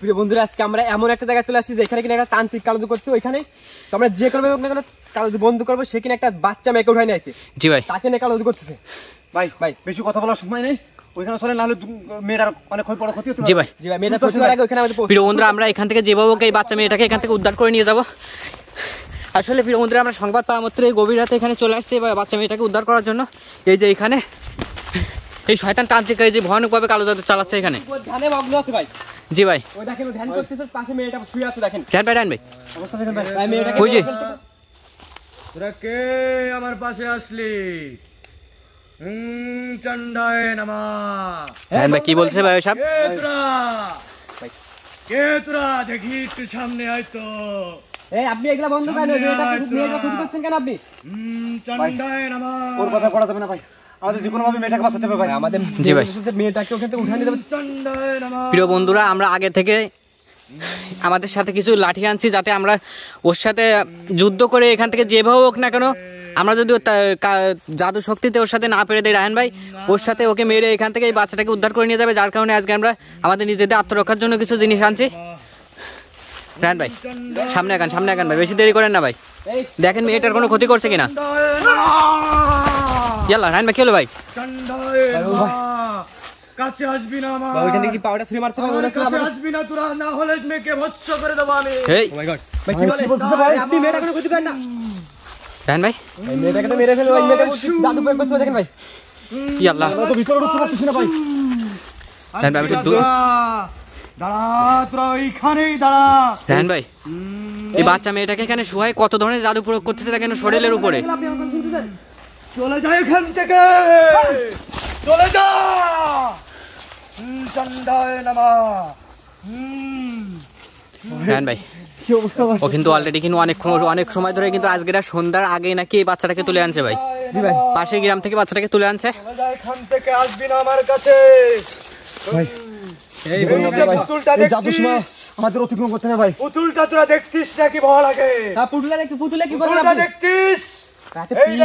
প্রিয় বন্ধুরা আজকে আমরা এমন একটা জায়গায় চলে আসছি যে এখানে কিনা একটা তান্ত্রিক কালদু করছি ওইখানে তো আমরা যে করবে না কেন কালদু বন্ধ করবো সে কিনা একটা বাচ্চা মেয়েকে উঠাই নিয়েছে জি ভাই তাকে নিয়ে কালদু করতেছে ভাই ভাই বেশি কথা বলার সময় নেই ওইখানে অনেক বড় ক্ষতি ভাই ভাই আমাদের আমরা এখান থেকে বাচ্চা মেয়েটাকে এখান থেকে উদ্ধার করে নিয়ে আসলে আমরা সংবাদ পাওয়া মাত্র এই গভীর রাতে এখানে চলে আসছে বাচ্চা মেয়েটাকে উদ্ধার করার জন্য এই যে এখানে এই শয়তান টানছে যে ভয়ানকভাবে কালো জাদু চালাচ্ছে এখানে ধ্যানে মগ্ন আছে ভাই জি ভাই ওই দেখেন ধ্যান করতেছে পাশে মেয়েটা শুয়ে আছে দেখেন ধ্যান ভাই ধ্যান ভাই অবস্থা দেখেন ভাই মেয়েটা ওই যে তোরা কে আমার পাশে আসলি হুম চন্ডায় ধ্যান ভাই কি বলছে ভাই তোরা দেখি একটু সামনে আয় তো এই আপনি এগুলা বন্ধ করেন মেয়েটাকে মেয়েটা কেন আপনি হুম চন্ডায় ওর কথা যাবে না ভাই প্রিয় বন্ধুরা আমরা আগে থেকে আমাদের সাথে কিছু লাঠি আনছি যাতে আমরা ওর সাথে যুদ্ধ করে এখান থেকে যেভাবে হোক না কেন আমরা যদি জাদু শক্তিতে ওর সাথে না পেরে দিই রায়ন ভাই ওর সাথে ওকে মেরে এখান থেকে এই বাচ্চাটাকে উদ্ধার করে নিয়ে যাবে যার কারণে আজকে আমরা আমাদের নিজেদের আত্মরক্ষার জন্য কিছু জিনিস আনছি রায়ন ভাই সামনে আগান সামনে আগান ভাই বেশি দেরি করেন না ভাই দেখেন মেয়েটার কোনো ক্ষতি করছে কিনা ইয়াল্লা ভাই বাচ্চা মেয়েটাকে এখানে শুয়ে কত ধরনের জাদু প্রয়োগ করতেছে দেখেন শরীরের উপরে চলে যায় এখান থেকে চলে যা হ্যাঁ ভাই ও কিন্তু অলরেডি কিন্তু অনেক অনেক সময় ধরে কিন্তু আজকেরা সন্ধ্যার আগে নাকি এই বাচ্চাটাকে তুলে আনছে ভাই পাশে গ্রাম থেকে বাচ্চাটাকে তুলে আনছে আমাদের অতিক্রম করতে না ভাই পুতুলটা তোরা দেখছিস নাকি লাগে হ্যাঁ, পুতুলটা দেখছিস কি চলে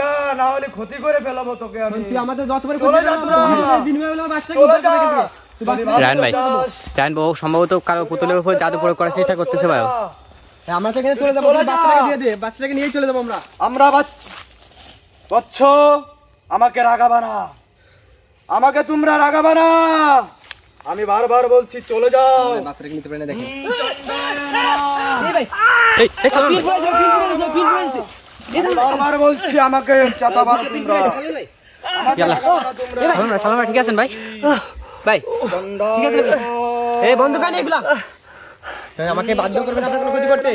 যা না হলে ক্ষতি করে ফেলাবো তোকে আমি আমাদের চলে যা রায়ন ভাই রায়ন সম্ভবত কারো পুতুলের উপর জাদু প্রয়োগ করার চেষ্টা করতেছে ভাই হ্যাঁ, আমরা এখানে চলে যাবো বাচ্চাটাকে দিয়ে দিয়ে নিয়েই চলে যাবো আমরা আমরা বচ্ছ আমাকে রাগাবা না আমাকে তোমরা রাগাবা না আমি বারবার বলছি চলে যাও মাছের বারবার বলছি আমাকে তোমরা সালাম ঠিক আছেন ভাই ভাই ঠিক আছে এই বন্ধু কানে এগুলা আমাকে বাধ্য করবেন আপনার ক্ষতি করতে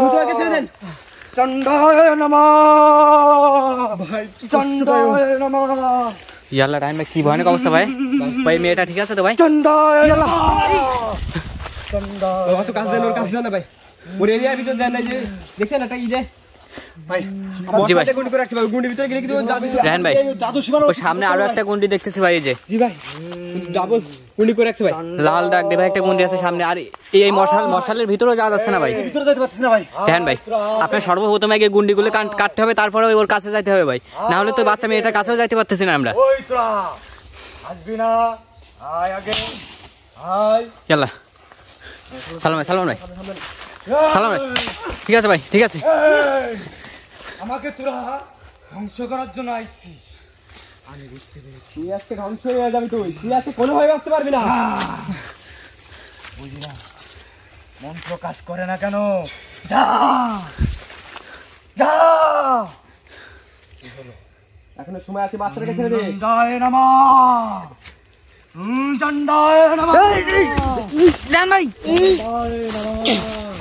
দুটো আগে ছেড়ে দেন চন্ডায় নমঃ ভাই চন্ডায় নমঃ याला रायन भाई की भाने का अवस्था भाई भाई मेटा ठीक है तो भाई चंदा चंदा तो कहां से लोग कहां से ना भाई और एरिया भी तो जाना जी देखते ना टा इजे সামনে আরো একটা গুন্ডি দেখতেছি ভাই যে লাল দাগ ভাই একটা আছে সামনে আর এই মশালের ভিতরেও যাওয়া যাচ্ছে না ভাই আপনার সর্বপ্রথম আগে কাটতে হবে তারপরে ওর কাছে যাইতে হবে ভাই না হলে তো বাচ্চা মেয়েটার কাছেও যাইতে পারতেছি না আমরা সালাম ভাই সালাম ভাই সালাম ভাই ঠিক আছে ভাই ঠিক আছে আমাকে তোরা ধ্বংস করার জন্য আইছিস আমি বুঝতে পেরেছি তুই আজকে ধ্বংস হয়ে যাবি তুই তুই আজকে কোনোভাবে আসতে পারবি না বুঝি না মন্ত্র কাজ করে না কেন যা যা এখনো সময় আছে বাচ্চাটাকে ছেড়ে দে জয় নামা জয় নামা জয় নামা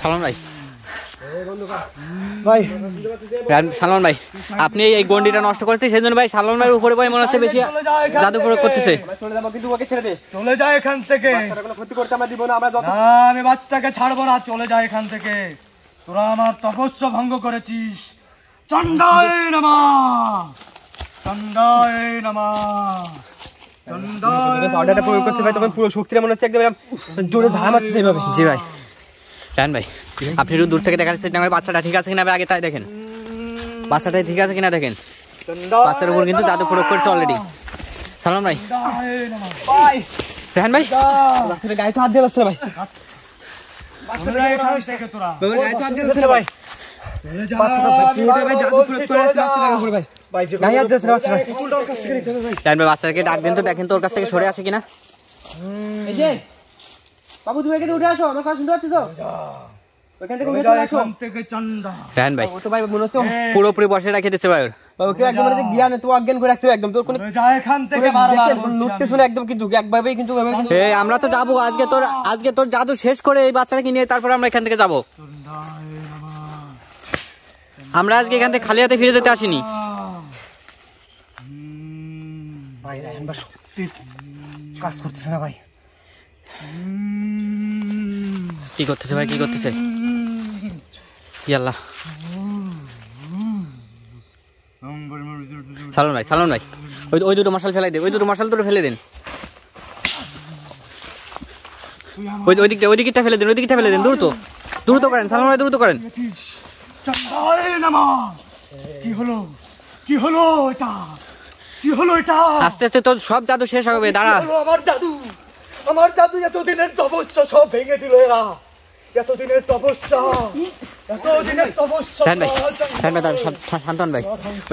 সালমান ভাই ভাই সালমান ভাই আপনি এই গন্ডিটা নষ্ট করেছে সেই জন্য ভাই সালমান ভাই উপরে ভাই মনে হচ্ছে বেশি জাদু প্রয়োগ করতেছে চলে যায় এখান থেকে ক্ষতি করতে আমরা দিব না আমরা আমি বাচ্চাকে ছাড়বো না চলে যায় এখান থেকে তোরা আমার তপস্য ভঙ্গ করেছিস চন্ডায় নামা চন্ডায় নামা পুরো শক্তিটা মনে হচ্ছে একদম জোরে ধান হচ্ছে ভাই রান ভাই আপনি একটু দূর থেকে দেখা যাচ্ছে আমার বাচ্চাটা ঠিক আছে কিনা আগে তাই দেখেন বাচ্চাটা ঠিক আছে কিনা দেখেন বাচ্চার উপর কিন্তু জাদু প্রয়োগ করছে অলরেডি ভাই হ্যাঁ। পুরোপুরি বসে রাখে দিচ্ছে ভাই একভাবেই কিন্তু আমরা তো যাবো আজকে তোর আজকে তোর জাদু শেষ করে এই বাচ্চাটাকে নিয়ে তারপরে আমরা এখান থেকে যাবো আমরা আজকে এখান থেকে খালি হাতে ফিরে যেতে আসিনি ভাই সত্যি কাজ করতেছে না ভাই কি করতেছে ভাই কি করতেছে ভাই ভাই ওই ওই দুটো মশাল ফেলাই দে ওই দুটো মশাল দুটো ফেলে দেন ওই ওই দিকটা ওই দিকটা ফেলে দেন ওই দিকটা ফেলে দেন দ্রুত দ্রুত করেন সালন ভাই দ্রুত করেন কি হলো কি হলো এটা কি হলো এটা আস্তে আস্তে সব জাদু শেষ হবে দাঁড়া আমার জাদু আমার জাদু এতদিনের তপস্যা সব ভেঙে দিল এরা এতদিনের তপস্যা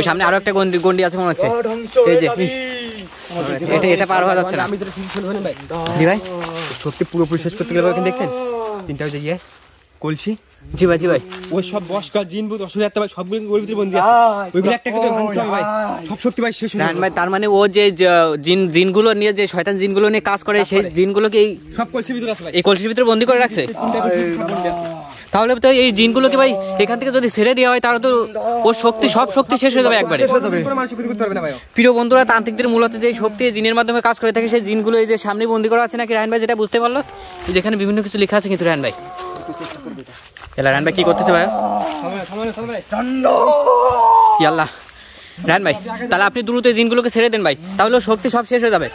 সামনে আরো একটা গন্ডি গন্ডি আছে মনে হচ্ছে এটা পার সত্যি পুরোপুরি শেষ করতে গেলে দেখছেন তিনটা যে ইয়ে জি ভাই জি ভাই ওই সব ভাই সবগুলো ওর ভিতরে বন্দি আছে ওইগুলো একটা একটা ভাঙতে হবে ভাই সব শক্তি ভাই শেষ হয়ে ভাই তার মানে ও যে জিন নিয়ে যে শয়তান জিনগুলো নিয়ে কাজ করে সেই জিনগুলোকে এই সব কলসির ভিতরে আছে ভাই এই কলসির ভিতরে বন্দি করে রাখছে তাহলে তো এই জিনগুলোকে ভাই এখান থেকে যদি ছেড়ে দেওয়া হয় তাহলে তো ও শক্তি সব শক্তি শেষ হয়ে যাবে একবারে প্রিয় বন্ধুরা তান্ত্রিকদের মূলত যে শক্তি জিনের মাধ্যমে কাজ করে থাকে সেই জিনগুলো এই যে সামনে বন্দি করা আছে নাকি রায়ন ভাই যেটা বুঝতে পারলো যেখানে বিভিন্ন কিছু লেখা আছে কিন্তু রায়ন ভাই এলা রান ভাই কি করতেছে ভাইয়া রান ভাই তাহলে আপনি দ্রুত জিনগুলোকে ছেড়ে দেন ভাই তাহলে শক্তি সব শেষ হয়ে যাবে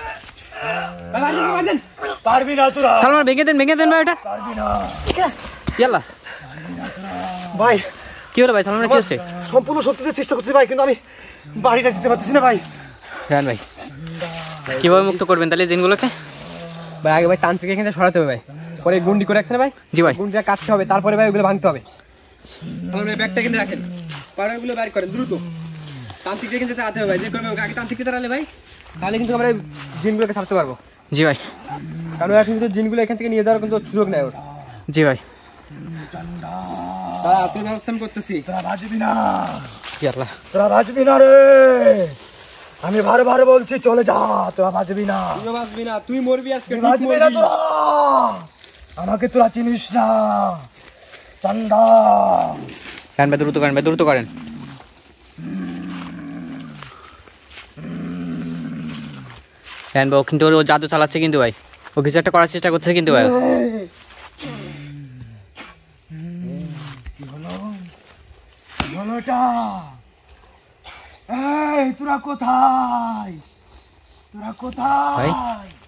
ভেঙে ভেঙে ভাই এটা কি হলো ভাই হচ্ছে সম্পূর্ণ ভাই ভাই রান ভাই কিভাবে মুক্ত করবেন তাহলে জিনগুলোকে ভাই আগে ভাই তান্ত্রিক এখানে সরাতে হবে ভাই পরে গুন্ডি করে রাখছেন ভাই জি ভাই গুন্ডিটা কাটতে হবে তারপরে ভাই ওগুলো ভাঙতে হবে তাহলে ব্যাগটা কিনে রাখেন পাড়া ওগুলো বাইর করেন দ্রুত তান্ত্রিকটা কিন্তু তাড়াতে হবে ভাই যে করবে আগে তান্ত্রিককে তাড়ালে ভাই তাহলে কিন্তু আমরা জিনগুলোকে ছাড়তে পারবো জি ভাই কারণ এখন কিন্তু জিনগুলো এখান থেকে নিয়ে যাওয়ার কিন্তু সুযোগ নেই ওর জি ভাই তারা আত্মীয় ব্যবস্থা আমি করতেছি তারা বাঁচবি না আল্লাহ তোরা বাঁচবি না রে আমি ভার ভারে বলছি চলে যা তোরা বাজবি না তুই বাঁচবি না তুই মরবি আজকে বাঁচবি না তোরা আমাকে তোরা চিনিস না চান্দা কানবে দ্রুত কানবে দ্রুত করেন ফ্যান ও কিন্তু ও জাদু চালাচ্ছে কিন্তু ভাই ও কিছু একটা করার চেষ্টা করছে কিন্তু ভাই তোরা কোথায় তোরা কোথায়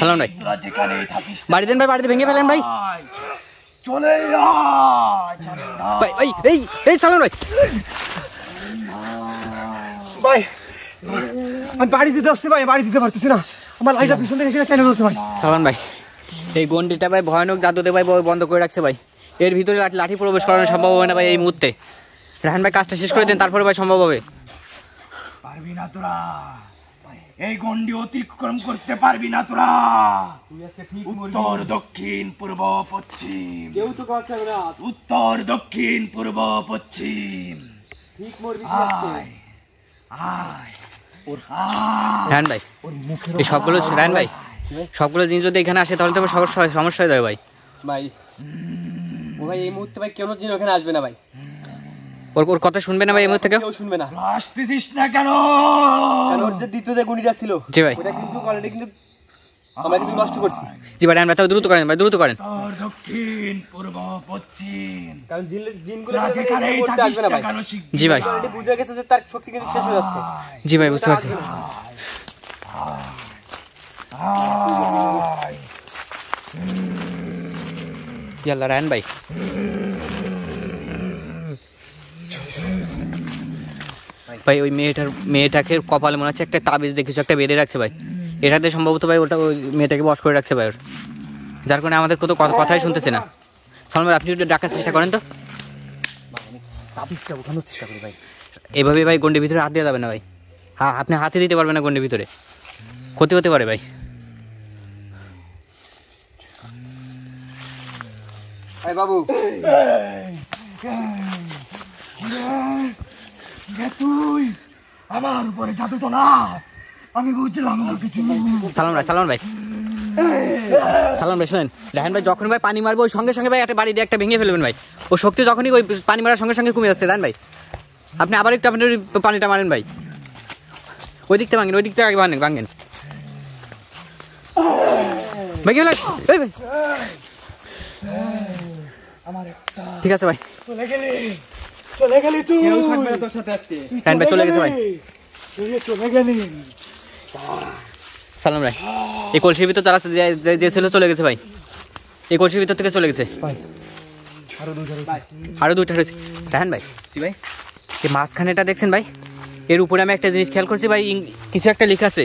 সালাম ভাই বাড়ি দেন ভাই বাড়িতে ভেঙে ফেলেন ভাই চলে এই এই সালাম ভাই ভাই আমি বাড়ি দিতে আসছি ভাই বাড়ি দিতে পারতেছি না আমার লাইটটা পিছন থেকে টেনে ধরছে ভাই সালাম ভাই এই গন্ডিটা ভাই ভয়ানক জাদুতে ভাই বন্ধ করে রাখছে ভাই এর ভিতরে লাঠি প্রবেশ করানো সম্ভব হবে না ভাই এই মুহূর্তে রাহান ভাই কাজটা শেষ করে দেন তারপরে ভাই সম্ভব হবে পারবি না তোরা এই গন্ডি অতিক্রম করতে পারবি না তোরা উত্তর দক্ষিণ পূর্ব পশ্চিম উত্তর দক্ষিণ পূর্ব পশ্চিম ঠিক হ্যাঁ, ভাই এই সবগুলো হ্যাঁ, ভাই সবগুলো জিনিস যদি এখানে আসে তাহলে তো সমস্যা সমস্যা হয়ে যাবে ভাই ভাই ও ভাই এই মুহূর্তে ভাই কোনো জিনিস ওখানে আসবে না ভাই ওর ওর কথা শুনবে না ভাই এই মুহূর্তে কেউ শুনবে না লাস্ট দিছিস না কেন কেন ওর যে দ্বিতীয় যে গুণিটা ছিল জি ভাই ওটা কিন্তু কোয়ালিটি কিন্তু আমরা কিন্তু নষ্ট করছি জি ভাই আমরা তাও দ্রুত করেন ভাই দ্রুত করেন দক্ষিণ পূর্ব পশ্চিম কারণ জিন জিনগুলো যেখানেই থাকিস না কেন জি ভাই কোয়ালিটি বুঝে গেছে যে তার শক্তি কিন্তু শেষ হয়ে যাচ্ছে জি ভাই বুঝতে পারছি ইয়াল্লা রায়ন ভাই ভাই ওই মেয়েটার মেয়েটাকে কপালে মনে হচ্ছে একটা তাবিজ দিয়ে একটা বেঁধে রাখছে ভাই এটাতে সম্ভবত ভাই ওটা ওই মেয়েটাকে বস করে রাখছে ভাই ওর যার কারণে আমাদের কত কথাই শুনতেছে না সালমান আপনি একটু ডাকার চেষ্টা করেন তো তাবিজটা চেষ্টা করি ভাই এভাবে ভাই গন্ডির ভিতরে হাত দিয়ে যাবে না ভাই হ্যাঁ আপনি হাতে দিতে পারবেন না গন্ডির ভিতরে ক্ষতি হতে পারে ভাই বাবু তুই আমার উপরে জাদু না আমি বুঝলাম না কিছু সালাম ভাই সালাম ভাই সালাম ভাই শোনেন রাহান ভাই যখন ভাই পানি মারবো ওই সঙ্গে সঙ্গে ভাই একটা বাড়ি দিয়ে একটা ভেঙে ফেলবেন ভাই ও শক্তি যখনই ওই পানি মারার সঙ্গে সঙ্গে কমে যাচ্ছে রাহান ভাই আপনি আবার একটু আপনার পানিটা মারেন ভাই ওই দিকটা ভাঙেন ওই দিকটা আগে ভাঙেন ভাঙেন ভেঙে ফেলেন এই ভাই ঠিক আছে ভাই চলে গেলি তুই তোর সাথে আজকে সাইন চলে গেছে ভাই চলে গেলি সালাম ভাই এই কলসির ভিতর যারা যে ছিল চলে গেছে ভাই এই কলসির ভিতর থেকে চলে গেছে আরো দুইটা রয়েছে দেখেন ভাই জি ভাই এই মাঝখানেটা দেখছেন ভাই এর উপরে আমি একটা জিনিস খেয়াল করছি ভাই কিছু একটা লেখা আছে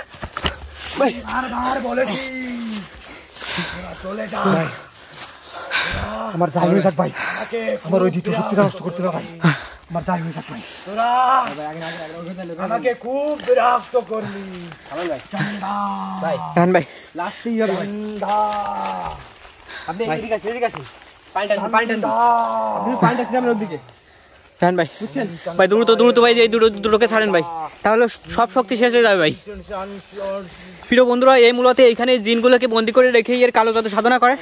ভাই বারবার বলেছি চলে আমার যাই হয়ে যাক ভাই আমার ওই দ্বিতীয় শক্তিটা নষ্ট করতে হবে আমার যাই হয়ে যাক ভাই আমাকে খুব বিরক্ত করলি ভাই ভাই লাস্টেই হ্যাঁ ভাই আপনি এদিকে আসেন এদিকে আসেন পানিটা পানিটা হ্যাঁ ভাই ভাই দ্রুত দ্রুত ভাই এই দুটো দুটোকে ছাড়েন ভাই তাহলে সব শক্তি শেষ হয়ে যাবে ভাই প্রিয় বন্ধুরা এই মূলত এইখানে জিনগুলোকে বন্দি করে রেখে এর কালো জাদু সাধনা করে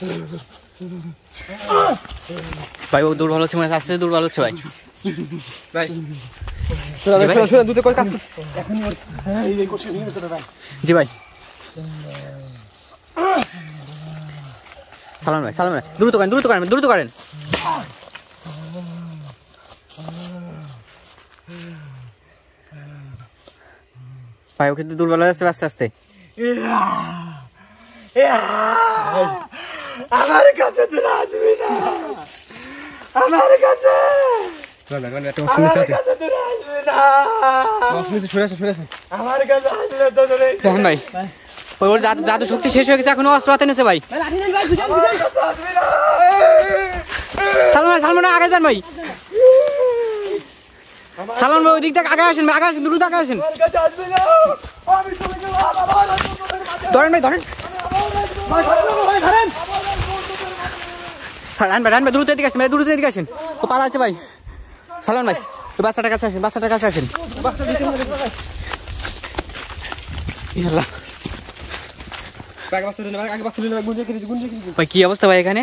ভাই ভাই ও দুর্বল হচ্ছে মানে আস্তে দুর্বল হচ্ছে ভাই ভাই জি ভাই সালাম ভাই সালাম ভাই দ্রুত করেন দ্রুত করেন দ্রুত করেন ভাই ও কিন্তু দুর্বল হয়ে যাচ্ছে আস্তে আস্তে আমার কাছে তোরা আসবি না আমার কাছে জাদু শক্তি শেষ হয়ে গেছে এখন অস্ত্র হাতে নিয়েছে ভাই সালমান সালমান আগে যান ভাই সালমান ভাই ওদিক থেকে আগে আসেন আগে আসেন দ্রুত আগে আসেন ধরেন ভাই ধরেন ধরেন রান ভাই রান ভাই দ্রুত এদিকে আসেন ভাই দ্রুত এদিকে আসেন ও পালা আছে ভাই সালন ভাই ওই বাচ্চাটার কাছে আসেন বাচ্চাটার কাছে আসেন ভাই কি অবস্থা ভাই এখানে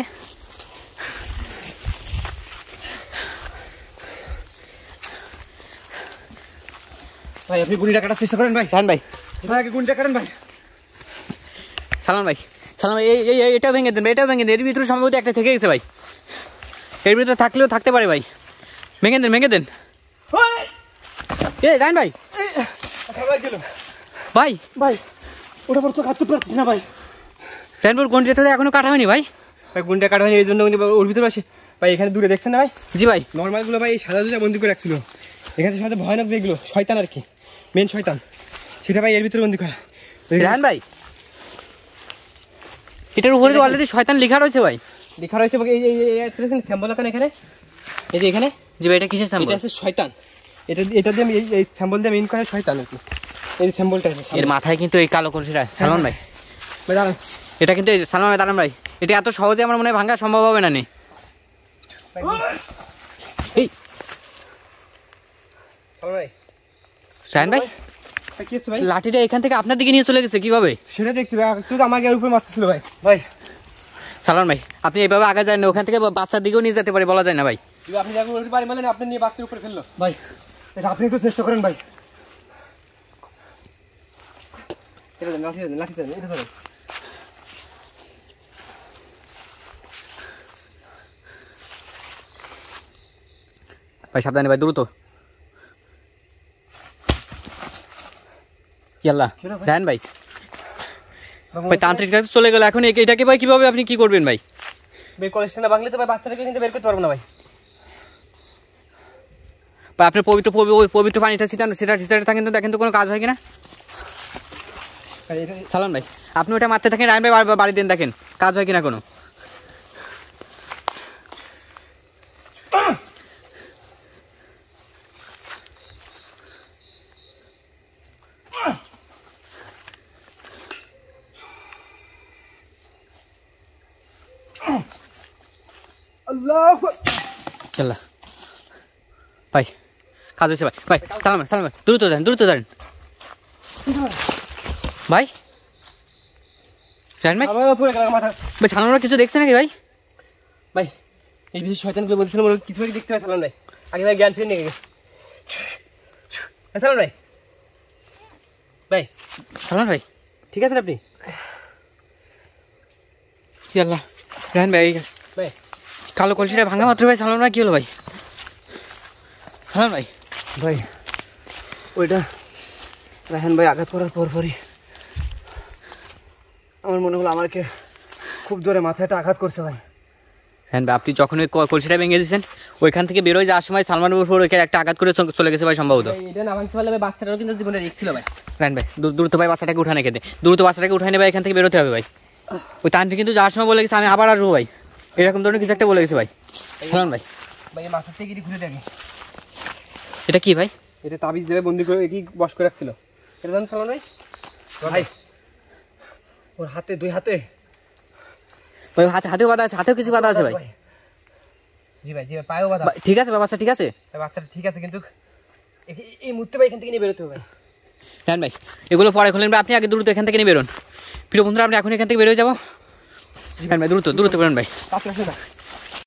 ভাই আপনি গুণিটা কাটার চেষ্টা করেন ভাই রান ভাই গুণিটা কাটেন ভাই সালন ভাই সালাম এই এই এটা ভেঙে দেন এটা ভেঙে দেন এর ভিতরে সম্ভবত একটা থেকে গেছে ভাই এর ভিতরে থাকলেও থাকতে পারে ভাই ভেঙে দেন ভেঙে দেন এ রায়ন ভাই ভাই ভাই ওটা পর তো কাটতে পারছিস না ভাই রায়নপুর গন্ডিটা এখনো কাটা হয়নি ভাই ভাই গুন্ডা কাটা হয়নি এই জন্য ওর ভিতরে আসে ভাই এখানে দূরে দেখছেন না ভাই জি ভাই নর্মালগুলো ভাই এই সাদা দুটা বন্দি করে রাখছিল এখানে সবচেয়ে ভয়ানক যেগুলো শয়তান আর কি মেন শয়তান সেটা ভাই এর ভিতরে বন্দি করা রায়ন ভাই এটার উপরে অলরেডি শয়তান লেখা রয়েছে ভাই লেখা রয়েছে এই এই স্যাম্বল আঁকান এখানে এই যে এখানে যে এটা কিসের স্যাম্বল এটা আছে শয়তান এটা এটা দিয়ে আমি এই স্যাম্বল দিয়ে মেন করে শয়তান আর কি এই স্যাম্বলটা এর মাথায় কিন্তু এই কালো কলসিটা হ্যাঁ, সালমান হ্যাঁ। ভাই ভাই দাঁড়ান এটা কিন্তু সালমান ভাই দাঁড়ান ভাই এটা এত সহজে আমার মনে হয় ভাঙা সম্ভব হবে না নে এই ভাই ভাই ভাই লাঠিটা এখান থেকে আপনার দিকে নিয়ে চলে গেছে কিভাবে সেটা দেখছি ভাই তুই তো উপরে মারতেছিল ভাই ভাই ভাই আপনি এইভাবে আগে না ওখান থেকে বাচ্চার দিকেও নিয়ে যেতে পারে বলা যায় না ভাই আপনি পারি মানে আপনি নিয়ে বাচ্চার উপরে ফেললো ভাই এটা আপনি একটু চেষ্টা করেন ভাই ভাই সাবধানে ভাই দ্রুত ইয়াল্লা ধ্যান ভাই ভাই তান্ত্রিক চলে গেল এখন এটাকে ভাই কীভাবে আপনি কি করবেন ভাই বের কলেজটা না তো ভাই বাচ্চাটাকে কিন্তু বের করতে পারবো না ভাই ভাই আপনার পবিত্র পবিত্র পানিটা সেটা সেটা সেটা থাকেন তো দেখেন তো কোনো কাজ হয় কিনা চালান ভাই আপনি ওটা মারতে থাকেন রায়ন ভাই বাড়ি দিন দেখেন কাজ হয় কিনা কোনো খেলা ভাই কাজ হয়েছে ভাই ভাই সালাম সালাম ভাই দ্রুত দেন দ্রুত দেন ভাই জানেন ভাই সালানোর কিছু দেখছে নাকি ভাই ভাই এই বিষয়ে শয়তানগুলো বলছিল বলে কিছু দেখতে পাই সালাম ভাই আগে ভাই জ্ঞান ফিরে নিয়ে গেছে সালাম ভাই ভাই সালাম ভাই ঠিক আছেন আপনি আল্লাহ রাহেন ভাই কালো কলসিটা ভাঙা মাত্র ভাই সালাম না কি হলো ভাই হ্যাঁ ভাই ভাই ওইটা রাহেন ভাই আঘাত করার পর পরই আমার মনে হলো আমাকে খুব জোরে মাথাটা আঘাত করছে ভাই হ্যাঁ আপনি যখন ওই কলসিটা ভেঙে দিয়েছেন ওইখান থেকে বেরোয় যাওয়ার সময় সালমান উপর ওইখানে একটা আঘাত করে চলে গেছে ভাই সম্ভবত এটা না পারলে বাচ্চাটারও কিন্তু জীবনে রিক্স ছিল ভাই রান ভাই দ্রুত ভাই বাচ্চাটাকে উঠানে খেতে দ্রুত বাচ্চাটাকে উঠানে ভাই এখান থেকে বেরোতে হবে ভাই ওই তানটি কিন্তু যাওয়ার সময় বলে গেছে আমি আবার আসবো ভাই এরকম ধরনের কিছু একটা বলে গেছে ভাই শোনান ভাই ভাই মাথার থেকে ঘুরে দেখে এটা কি ভাই এটা তাবিজ দেবে বন্দি করে এটি বস করে রাখছিল এটা ধরুন শোনান ভাই ভাই ওর হাতে দুই হাতে ভাই হাতে হাতেও বাধা আছে হাতেও কিছু বাধা আছে ভাই জি ভাই জি ভাই পায়েও বাধা ঠিক আছে আচ্ছা ঠিক আছে বাচ্চাটা ঠিক আছে কিন্তু এই মুহূর্তে ভাই এখান থেকে নিয়ে বেরোতে হবে হ্যাঁ ভাই এগুলো পরে খোলেন ভাই আপনি আগে দ্রুত এখান থেকে নিয়ে বেরোন প্রিয় বন্ধুরা আমরা এখন এখান থেকে বেরোয় যাবো হ্যাঁ, ভাই দ্রুত দ্রুত করেন ভাই